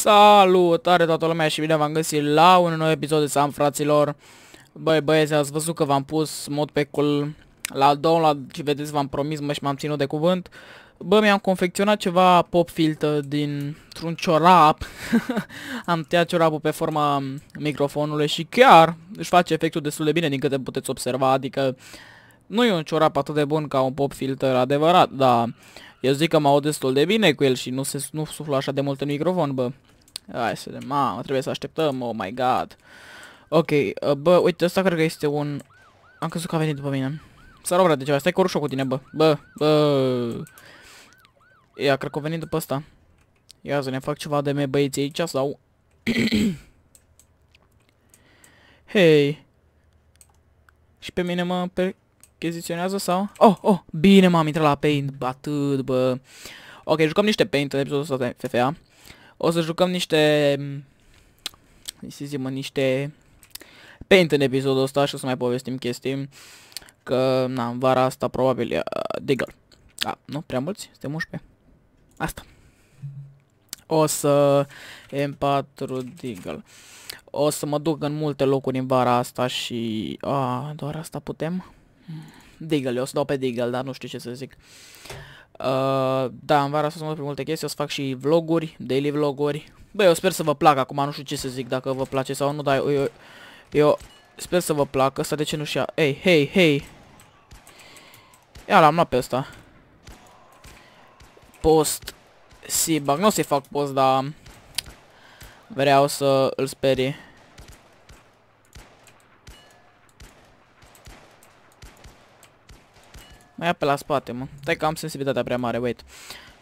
Salutare toată lumea și bine v-am găsit la un nou episod de Sam, fraților. Băi, băieți, ați văzut că v-am pus mod pe cul la două, la ce vedeți, v-am promis, mă, și m-am ținut de cuvânt. Bă, mi-am confecționat ceva pop filter din un ciorap. Am tăiat ciorapul pe forma microfonului și chiar își face efectul destul de bine din câte puteți observa, adică nu e un ciorap atât de bun ca un pop filter adevărat, dar eu zic că mă aud destul de bine cu el și nu, se, nu suflu așa de mult în microfon, bă. Hai să vedem. Mamă, trebuie să așteptăm. Oh my god. Ok, uh, bă, uite, ăsta cred că este un... Am crezut că a venit după mine. Să rog, de ceva. Stai cu rușo cu tine, bă. Bă, bă. Ia, cred că a venit după ăsta. Ia să ne fac ceva de mei băieții aici sau... Hei. Și pe mine mă... Pe achiziționează sau? Oh, oh, bine m-am intrat la Paint, atât, bă. Ok, jucăm niște Paint în episodul ăsta de FFA. O să jucăm niște... Mm, să zic, mă, niște... Paint în episodul ăsta și o să mai povestim chestii. Că, na, în vara asta probabil e uh, de A, da, nu? Prea mulți? Suntem 11? Asta. O să... M4 Deagle. O să mă duc în multe locuri în vara asta și... A, doar asta putem? Deagle, eu o să dau pe Deagle, dar nu știu ce să zic. Uh, da, în vara să mă mai multe chestii, o să fac și vloguri, daily vloguri. Băi, eu sper să vă placă acum, nu știu ce să zic, dacă vă place sau nu, dar eu, eu, eu sper să vă placă, asta de ce nu știa. Ei, hei, hei. Ia, l-am luat pe ăsta. Post. Sibag, nu o să-i fac post, dar vreau să îl sperie. Mă ia pe la spate, mă. Stai că am sensibilitatea prea mare, wait.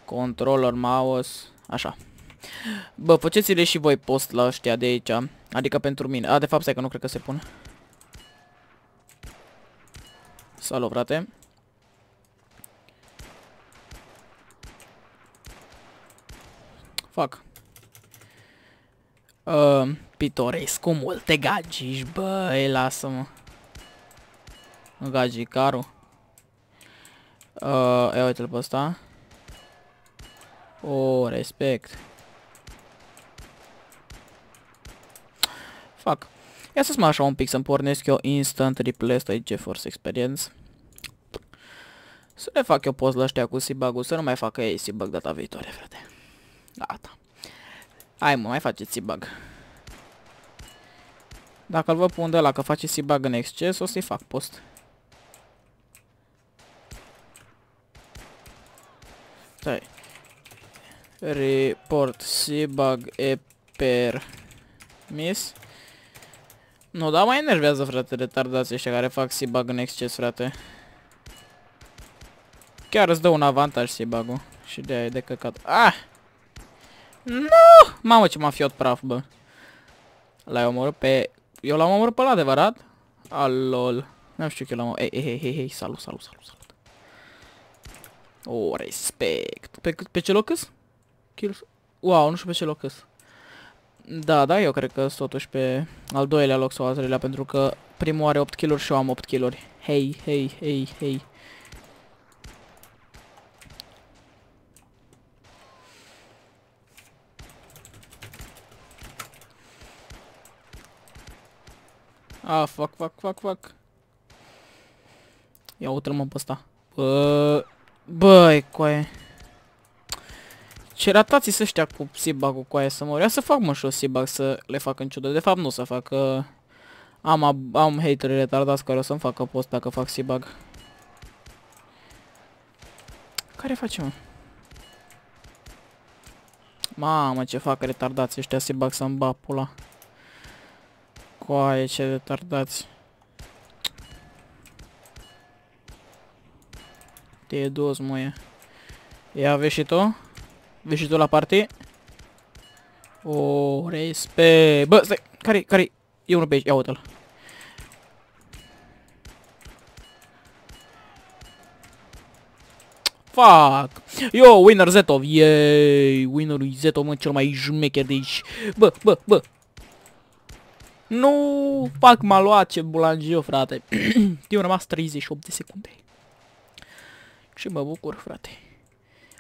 Controller, mouse, așa. Bă, faceți-le și voi post la ăștia de aici. Adică pentru mine. A, de fapt, stai că nu cred că se pune. Salut, frate. Fac. Uh, ehm, pitoresc cu multe gagici, băi, lasă-mă. Gagicarul. Uh, ia uite-l pe ăsta. O, oh, respect. Fac. Ia să-ți așa un pic să-mi pornesc eu instant replay ăsta e GeForce Experience. Să le fac eu post la ăștia cu Sibagul, să nu mai facă ei Sibag data viitoare, frate. Gata. Hai mă, mai faceți Sibag. Dacă l vă pun de la că face Sibag în exces, o să-i fac post. Stai. Report bug e per miss. Nu, da mai enervează, frate, retardați ăștia care fac bug în exces, frate. Chiar îți dă un avantaj si ul Și de e de căcat. Ah! Nu! Mamă ce m-a fiot praf, bă. L-ai omorât pe... Eu l-am omorât pe la adevărat? Alol. Nu știu ce l-am omorât. Ei, ei, ei, ei, salut, salut, salut, salut. O, oh, respect. Pe, pe ce loc Kills. Wow, nu știu pe ce loc îs. Da, da, eu cred că totuși pe al doilea loc sau al treilea, pentru că primul are 8 kill și eu am 8 kill Hei, hei, hei, hei. Ah, fuck, fuck, fuck, fuck. Ia uite-l mă pe ăsta. Uh... Băi, coaie. Ce ratați să ăștia cu sibagul cu aia să mor. să fac mă și o sibag să le fac în ciudă. De fapt nu o să fac, că am, am hateri retardați care o să-mi facă post dacă fac sibag. Care facem? mă? Mamă, ce fac retardați ăștia sibag să-mi bag pula. Coaie, ce retardați. Te dos, moie. Ia, vezi și tu? Vezi și tu la party? O, respect. Bă, stai, care-i, care-i? E unul pe aici, ia uite-l. Fuck! Yo, winner Zetov! Yay! Winnerul Zetov, mă, cel mai jmecher de aici. Bă, bă, bă! Nu! Fac, m-a luat ce bulangiu, frate. Eu am rămas 38 de secunde. Și mă bucur, frate.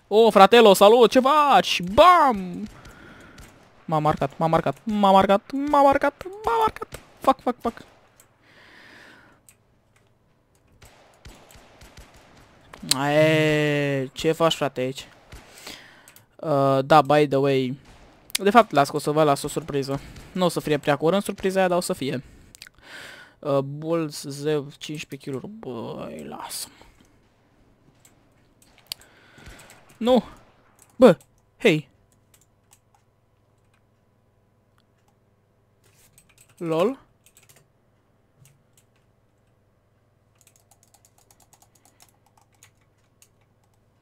O, oh, fratelo, salut, ce faci? Bam! M-a marcat, m-a marcat, m-a marcat, m-a marcat, m-a marcat. Fac, fac, fac. Ae, ce faci, frate, aici? Uh, da, by the way. De fapt, las că o să vă las o surpriză. Nu o să fie prea curând surpriza aia, dar o să fie. Uh, Bulls, Zev, 15 kg. Băi, lasă-mă. Nu! Bă! Hei! LOL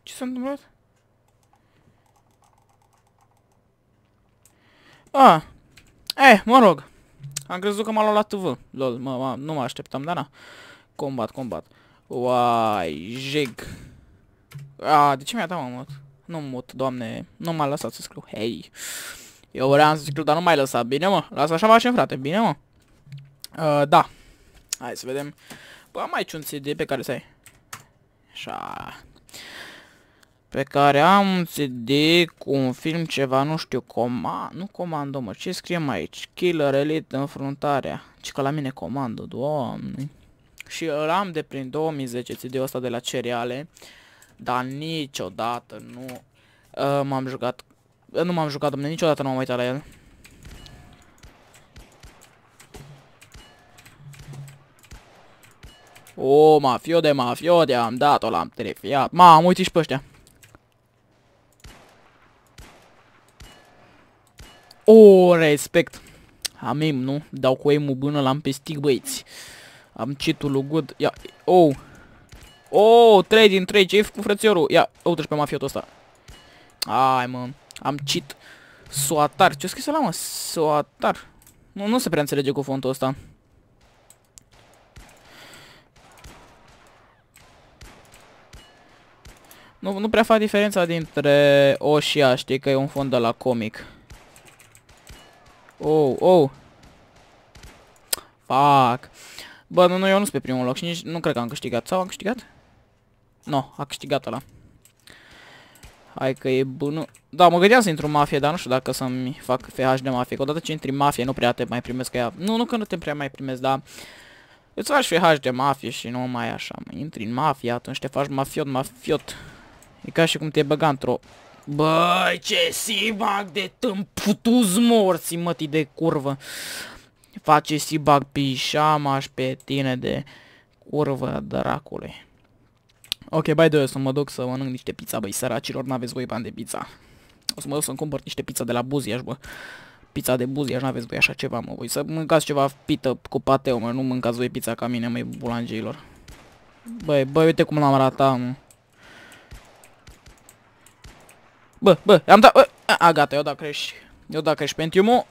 Ce s-a întâmplat? Ah, eh, mă rog. Am crezut că m-a luat la TV. Lol, mă, mă, nu mă așteptam, dar na. Combat, combat. Uai, jig. A, de ce mi-a dat mă mut? Nu mut, doamne, nu m-a lăsat să scriu, hei. Eu vreau să scriu, dar nu m-ai lăsat, bine mă? Lasă așa facem, frate, bine mă? A, da. Hai să vedem. Bă, am aici un CD pe care să ai. Așa. Pe care am un CD cu un film ceva, nu știu, coma... Nu comandă mă, ce scriem aici? Killer Elite, înfruntarea. Ce că la mine comandă, doamne. Și îl am de prin 2010 CD-ul ăsta de la cereale. Dar niciodată nu uh, m-am jucat... Uh, nu m-am jucat, domne, niciodată nu m-am uitat la el. O, mafio de mafio de am dat-o, l-am trefiat. M-am uitat și pe ăștia. O, respect. Am aim, nu? Dau cu aim-ul bună, l-am pestic, băieți. Am citul good. Ia, oh. Oh, 3 din 3, ce-ai făcut frățiorul? Ia, uite-și pe mafiotul ăsta. Ai, mă, am cheat. Soatar, ce-o scris ăla, mă? Soatar. Nu, nu se prea înțelege cu fontul ăsta. Nu, nu prea fac diferența dintre O și A, știi că e un fond de la comic. Oh, oh. Fuck. Bă, nu, nu, eu nu sunt pe primul loc și nici nu cred că am câștigat. Sau am câștigat? No, a câștigat ăla. Hai că e bun. Da, mă gândeam să intru în mafie, dar nu știu dacă să-mi fac FH de mafie. odată ce intri în mafie, nu prea te mai primesc ca ea. Nu, nu că nu te prea mai primesc, dar... Îți faci FH de mafie și nu mai așa. Mă, intri în mafie, atunci te faci mafiot, mafiot. E ca și cum te băga într-o... Băi, ce sibac de tâmputuz morții, mătii de curvă. Face sibac pișamaș pe tine de curvă, dracule. Ok, bai, de o să mă duc să mănânc niște pizza, băi, săracilor, n-aveți voi bani de pizza. O să mă duc să-mi cumpăr niște pizza de la Buziaș, bă. Pizza de Buziaș, n-aveți voi așa ceva, mă, voi să mâncați ceva pită cu pateu, mă, nu mâncați voi pizza ca mine, măi, bulangeilor. Băi, băi, uite cum l-am ratat, mă. Bă, bă, am dat, bă, a, gata, eu da creș, eu da creș Pentium-ul.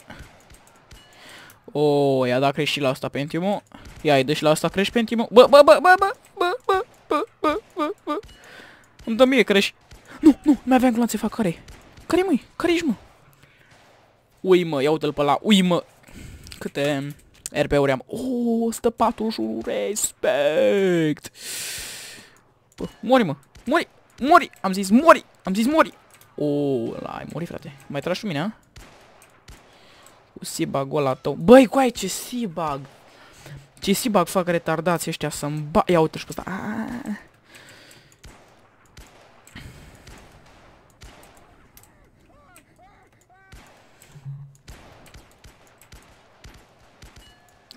O, i-a dat creș și la asta Pentium-ul. Ia, îi dă și la asta creș Pentium-ul. Bă, bă, bă, bă, bă, bă, bă. Îmi dă mie crash. Nu, nu, mai aveam glanțe fac care Care măi? Care ești mă? Ui mă, ia uite-l pe la. Ui mă. Câte RP-uri am. O, oh, 141 respect. mori mă. Mori. Mori. Am zis mori. Am zis mori. O, oh, la ai mori frate. Mai tragi și mine, a? Cu sibag ăla tău. Băi, coai ce sibag. Ce sibag fac retardați ăștia să-mi ba... Ia uite-și pe ăsta. Aaaa. Ah.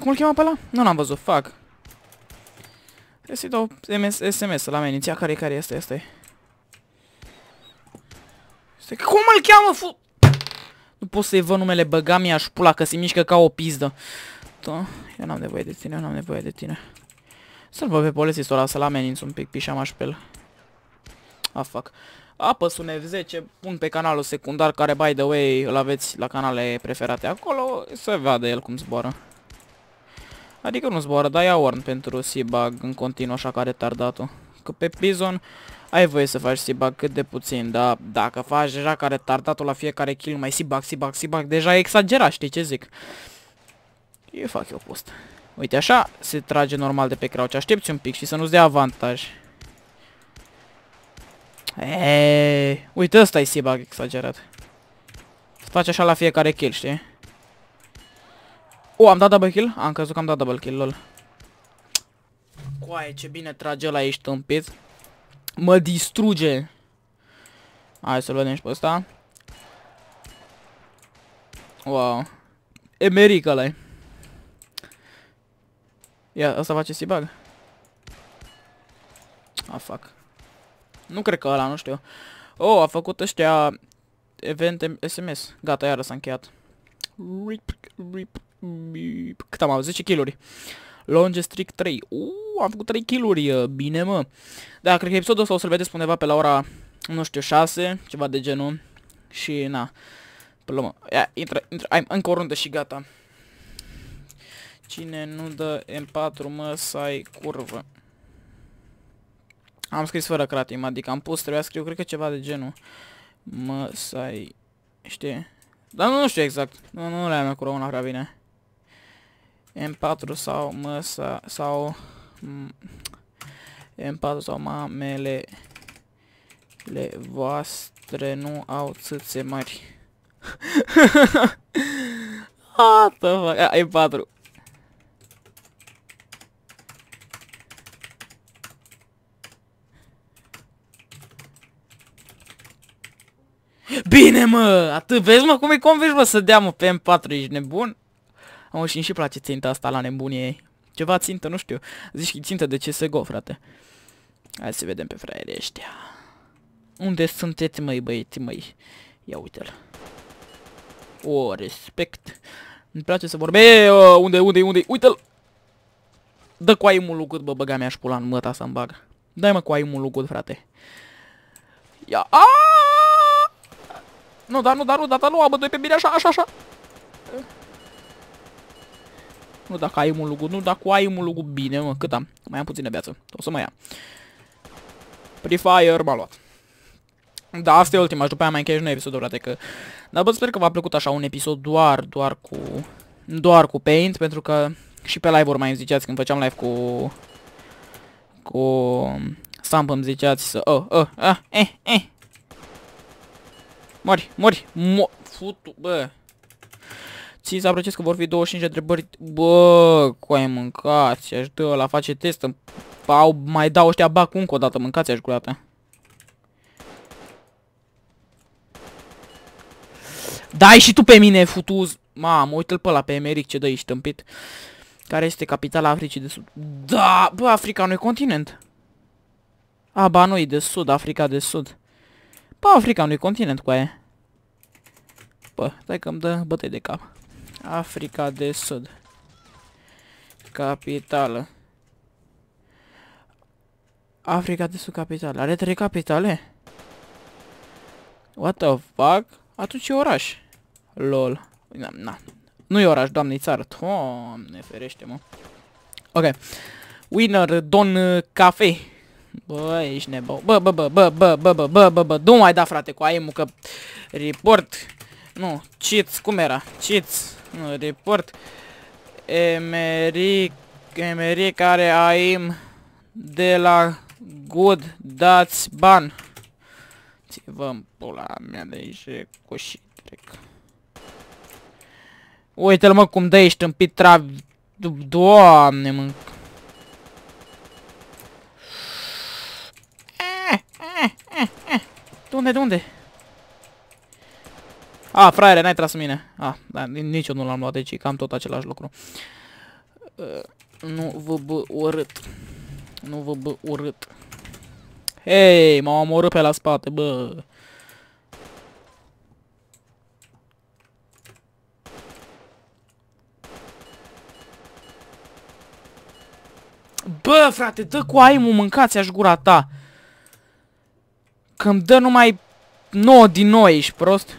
Cum îl chema pe ăla? Nu l-am văzut, fac. Trebuie să-i dau SMS la ameninția care care este, este. Este cum îl cheamă fu... Nu pot să-i văd numele, băga mi aș pula că se mișcă ca o pizdă. Da, eu n-am nevoie de tine, eu n-am nevoie de tine. Să-l văd pe polițistul ăla, să-l ameninț un pic, aș pe el. Ah, fuck. Apăs un F10, pun pe canalul secundar, care, by the way, îl aveți la canale preferate acolo, să vadă el cum zboară. Adică nu zboară, dar ia Orn pentru Seabug în continuu, așa că are tardatul. Că pe Prison ai voie să faci Seabug cât de puțin, dar dacă faci deja care tardatul la fiecare kill, mai Seabug, Seabug, Seabug, deja e exagerat, știi ce zic? Eu fac eu post. Uite așa, se trage normal de pe crouch, aștepți un pic și să nu-ți dea avantaj. Eee, uite ăsta e Seabug exagerat. Faci așa la fiecare kill, știi? O, am dat double kill? Am crezut că am dat double kill, lol. Coaie, ce bine trage la ești tâmpit. Mă distruge. Hai să-l vedem și pe ăsta. Wow. Emeric ăla -i. Ia, ăsta face sibag. Ah, fuck. Nu cred că ăla, nu știu. Oh, a făcut ăștia event SMS. Gata, iară s-a încheiat. RIP, RIP cât am avut? 10 kill-uri. Longe Strict 3. Uuu, am făcut 3 kill-uri, bine mă. Da, cred că episodul ăsta o să-l vedeți undeva pe la ora, nu știu, 6, ceva de genul. Și na, până mă. Ia, intră, intră, ai, încă o rundă și gata. Cine nu dă M4, mă, să ai curvă. Am scris fără cratim, adică am pus, trebuia să scriu, cred că ceva de genul. Mă, să ai, știi? Dar nu, nu știu exact, nu, nu le-am acolo una prea bine. M4 sau măsa sau M4 sau mamele le voastre nu au țâțe mari. Ata, the fuck? A, 4 Bine, mă! Atât, vezi, mă, cum e convins, mă, să dea, mă, pe M4, ești nebun? Mă, și și place ținta asta la nebunie ei. Ceva țintă, nu știu. Zici țintă de CSGO, frate. Hai să vedem pe fraierii ăștia. Unde sunteți, măi, băieți, măi? Ia uite-l. O, respect. Îmi place să vorbe. Ă, unde, unde, unde? Uite-l! Dă cu aimul lugut, bă, băga mea și pula în măta să-mi bag. Dai mă cu aimul lugut, frate. Ia, a! Nu, dar nu, dar nu, dar nu, doi pe mine, așa, așa, așa. Nu dacă ai un lucru, nu dacă ai un lucru bine, mă, cât am? Mai am puțină viață, o să mai ia. Prefire m-a luat. Da, asta e ultima și după aia mai încheiași noi episodul, frate, că... Dar bă, sper că v-a plăcut așa un episod doar, doar cu... Doar cu Paint, pentru că și pe live-uri mai îmi ziceați când făceam live cu... Cu... Stamp îmi ziceați să... Oh, oh, oh, eh, eh. Mori, mori, mo... Futu, bă... Țin să apreciez că vor fi 25 de întrebări. Bă, ai mâncați, aș dă la face test. Au, mai dau ăștia bac încă o dată, mâncați aș curată. Dai și tu pe mine, futuz! Mamă, uite-l pe ăla, pe Emeric, ce dă ești tâmpit. Care este capitala Africii de Sud. Da, bă, Africa nu e continent. A, ba, nu de Sud, Africa de Sud. Bă, Africa nu e continent, cu aia. Bă, stai că îmi dă bătăi de cap. Africa de Sud. Capitală. Africa de Sud capitală. Are trei capitale? What the fuck? Atunci e oraș. Lol. Na, na. Nu e oraș, doamne, e țară. Doamne, ferește, mă. Ok. Winner, Don Cafe. Bă, ești nebă. Bă, bă, bă, bă, bă, bă, bă, bă, bă, bă. Nu mai da, frate, cu aim că... Report. Nu, cheats, cum era? Cheats report. Emeric Emeric care aim de la good, dați ban. vă pula mea de aici, cu și trec. Uite-l mă cum dă ești împit trav... Doamne mă... Eh, eh, eh, de unde, de unde? A, fraiere, n-ai tras mine. A, da, nici eu nu l-am luat, deci e cam tot același lucru. Nu vă bă urât. Nu vă bă urât. Hei, m-am omorât pe la spate, bă. Bă, frate, dă cu aimul, mâncați-aș gura ta. Că-mi dă numai 9 din 9, ești prost?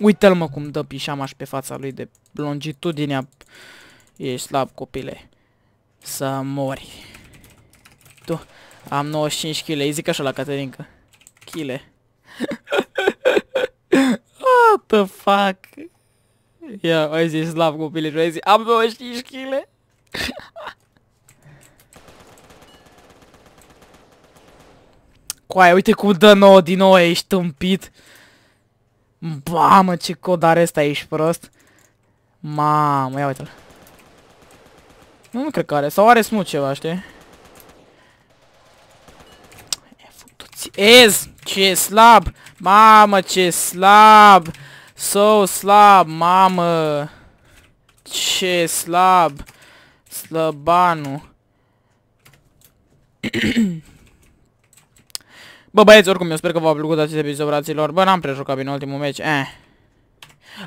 Uite-l mă cum dă pișamaș pe fața lui de longitudinea. Ești slab, copile. Să mori. Tu, am 95 kg, îi zic așa la Caterinca. Chile. What the fuck? Ia, ai zis slav copile și zis, am 95 kg. Coaie, uite cum dă nouă din nou, ești tâmpit. Mamă, ce cod are ăsta, ești prost? Mamă, ia uite-l. Nu, nu cred că are. Sau are smut ceva, știi? Ez! Ce slab! Mamă, ce slab! So slab, mamă! Ce slab! Slăbanu! Bă, băieți, oricum, eu sper că v-a plăcut acest episod, braților. Bă, n-am prejucat bine ultimul meci. Eh.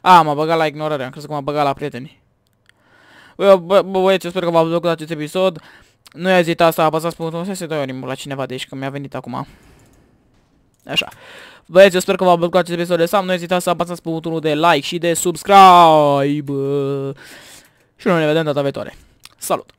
A, m-a băgat la ignorare. Am crezut că m-a băgat la prieteni. Bă, bă, bă băieți, eu sper că v-a plăcut acest episod. Nu zis să apăsați punctul să se dă inimul la cineva de aici, că mi-a venit acum. Așa. Băieți, eu sper că v-a plăcut acest episod de Sam. Nu ezitați să apăsați punctul de like și de subscribe. Și noi ne vedem data viitoare. Salut!